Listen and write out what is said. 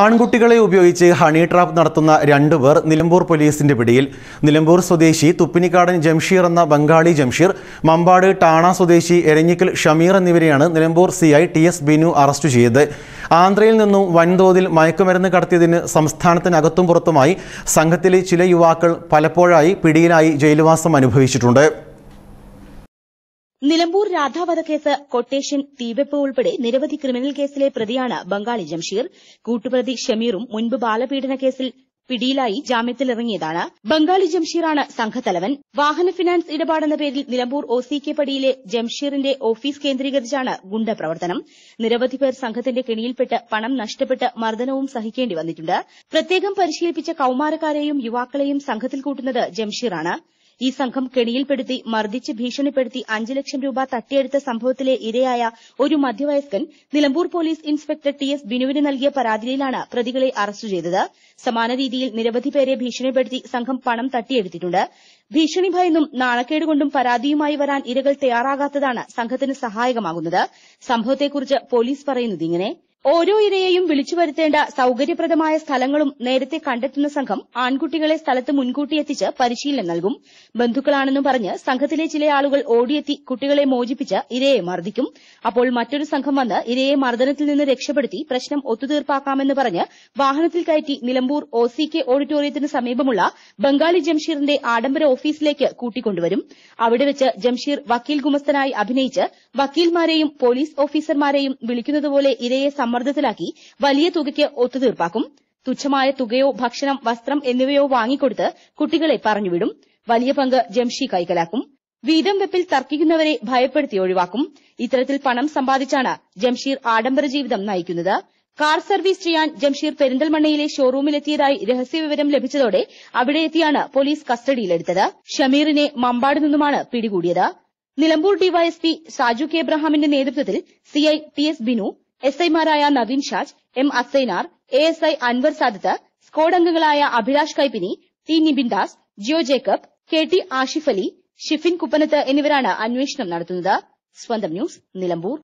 ആൺകുട്ടികളെ ഉപയോഗിച്ച് honey trap നടത്തുന്ന രണ്ടുപേർ നിലമ്പൂർ പോലീസിന്റെ പിടിയിൽ നിലമ്പൂർ സ്വദേശി തുപ്പിനിക്കാടൻ ജംഷീർ എന്ന ബംഗാളി ജംഷീർ മമ്പാട് ടാണ സ്വദേശി എരഞ്ഞിക്കൽ ഷമീർ എന്നിവരെയാണ് Nilambur CI T S Binu arrest ചെയ്തത് ആന്ധ്രയിൽ നിന്നും വൻതോതിൽ മയക്കുമരുന്ന് കടത്തിയതിന് സംസ്ഥാനത്തിനകത്തും പുറത്തുമായി സംഘത്തിലെ ചില യുവാക്കൾ പലപ്പോഴായി പിടിയിലായി ജയിൽവാസം അനുഭവിച്ചിട്ടുണ്ട് നിലമ്പൂർ രാധാവധക്കേസ് കൊട്ടേഷൻ തീവെപ്പ് ഉൾപ്പെടെ നിരവധി ക്രിമിനൽ കേസിലെ പ്രതിയാണ് ബംഗാളി ജംഷീർ കൂട്ടുപ്രതി ഷമീറും മുൻപ് ബാലപീഡന കേസിൽ പിടിയിലായി ജാമ്യത്തിലിറങ്ങിയതാണ് ബംഗാളി ജംഷീറാണ് സംഘത്തലവൻ വാഹന ഫിനാൻസ് ഇടപാടെന്ന പേരിൽ നിലമ്പൂർ ഒ സി കെ പടിയിലെ ജംഷീറിന്റെ ഓഫീസ് കേന്ദ്രീകരിച്ചാണ് ഗുണ്ട പ്രവർത്തനം നിരവധി പേർ സംഘത്തിന്റെ കെണിയിൽപ്പെട്ട് പണം നഷ്ടപ്പെട്ട് മർദ്ദനവും സഹിക്കേണ്ടി വന്നിട്ടുണ്ട് പ്രത്യേകം പരിശീലിപ്പിച്ച കൌമാരക്കാരെയും യുവാക്കളെയും സംഘത്തിൽ കൂട്ടുന്നത് ജംഷീറാണ് ഈ സംഘം കെണിയിൽപ്പെടുത്തി മർദ്ദിച്ച് ഭീഷണിപ്പെടുത്തി അഞ്ച് ലക്ഷം രൂപ തട്ടിയെടുത്ത സംഭവത്തിലെ ഇരയായ ഒരു മധ്യവയസ്കൻ Nilambur police inspector T S ബിനുവിന് നൽകിയ പരാതിയിലാണ് പ്രതികളെ അറസ്റ്റ് ചെയ്തത് സമാന രീതിയിൽ നിരവധി പേരെ ഭീഷണിപ്പെടുത്തി സംഘം പണം തട്ടിയെടുത്തിട്ടുണ്ട് ഭീഷണി ഭയന്നും നാണക്കേടുകൊണ്ടും പരാതിയുമായി വരാൻ ഇരകൾ തയ്യാറാകാത്തതാണ് സംഘത്തിന് സഹായകമാകുന്നത് സംഭവത്തെക്കുറിച്ച് പോലീസ് പറയുന്നത് ഇങ്ങനെ ഓരോ ഇരയെയും വിളിച്ചു വരുത്തേണ്ട സൌകര്യപ്രദമായ സ്ഥലങ്ങളും നേരത്തെ കണ്ടെത്തുന്ന സംഘം ആൺകുട്ടികളെ സ്ഥലത്ത് മുൻകൂട്ടി എത്തിച്ച് പരിശീലനം നൽകും ബന്ധുക്കളാണെന്നും പറഞ്ഞ് സംഘത്തിലെ ചില ആളുകൾ ഓടിയെത്തി കുട്ടികളെ മോചിപ്പിച്ച് ഇരയെ മർദ്ദിക്കും അപ്പോൾ മറ്റൊരു സംഘം വന്ന് ഇരയെ മർദ്ദനത്തിൽ നിന്ന് രക്ഷപ്പെടുത്തി പ്രശ്നം ഒത്തുതീർപ്പാക്കാമെന്ന് പറഞ്ഞ് വാഹനത്തിൽ കയറ്റി നിലമ്പൂർ ഒ സി കെ ഓഡിറ്റോറിയത്തിന് സമീപമുള്ള ബംഗാളി ജംഷീറിന്റെ ആഡംബര ഓഫീസിലേക്ക് കൂട്ടിക്കൊണ്ടുവരും അവിടെ വെച്ച് ജംഷീർ വക്കീൽ ഗുമസ്തനായി അഭിനയിച്ച് വക്കീൽമാരെയും പോലീസ് ഓഫീസർമാരെയും വിളിക്കുന്നതുപോലെ ഇരയെ സമ്മർദ്ദത്തിലാക്കി വലിയ തുകയ്ക്ക് ഒത്തുതീർപ്പാക്കും തുച്ഛമായ തുകയോ ഭക്ഷണം വസ്ത്രം എന്നിവയോ വാങ്ങിക്കൊടുത്ത് കുട്ടികളെ പറഞ്ഞുവിടും വലിയ പങ്ക് ജംഷി കൈക്കലാക്കും വീതം വെപ്പിൽ തർക്കിക്കുന്നവരെ ഭയപ്പെടുത്തി ഒഴിവാക്കും ഇത്തരത്തിൽ പണം സമ്പാദിച്ചാണ് ജംഷീർ ആഡംബര ജീവിതം നയിക്കുന്നത് കാർ സർവീസ് ചെയ്യാൻ ജംഷീർ പെരിന്തൽമണ്ണയിലെ ഷോറൂമിലെത്തിയതായി രഹസ്യവിവരം ലഭിച്ചതോടെ അവിടെയെത്തിയാണ് പോലീസ് കസ്റ്റഡിയിലെടുത്തത് ഷമീറിനെ മമ്പാട് നിന്നുമാണ് പിടികൂടിയത് നിലമ്പൂർ ഡിവൈഎസ്പി സാജു കെ എബ്രഹാമിന്റെ നേതൃത്വത്തിൽ സിഐ ടി എസ് ബിനു എസ്ഐമാരായ Naveen Shaj M Assainar A S I Anwar Sadath squad അംഗങ്ങളായ Abhilash Kaippini T Nibin Das Jio Jacob K T Ashif Ali Shifin Kuppanath എന്നിവരാണ് അന്വേഷണം നടത്തുന്നത് സ്വന്തം ന്യൂസ് നിലമ്പൂർ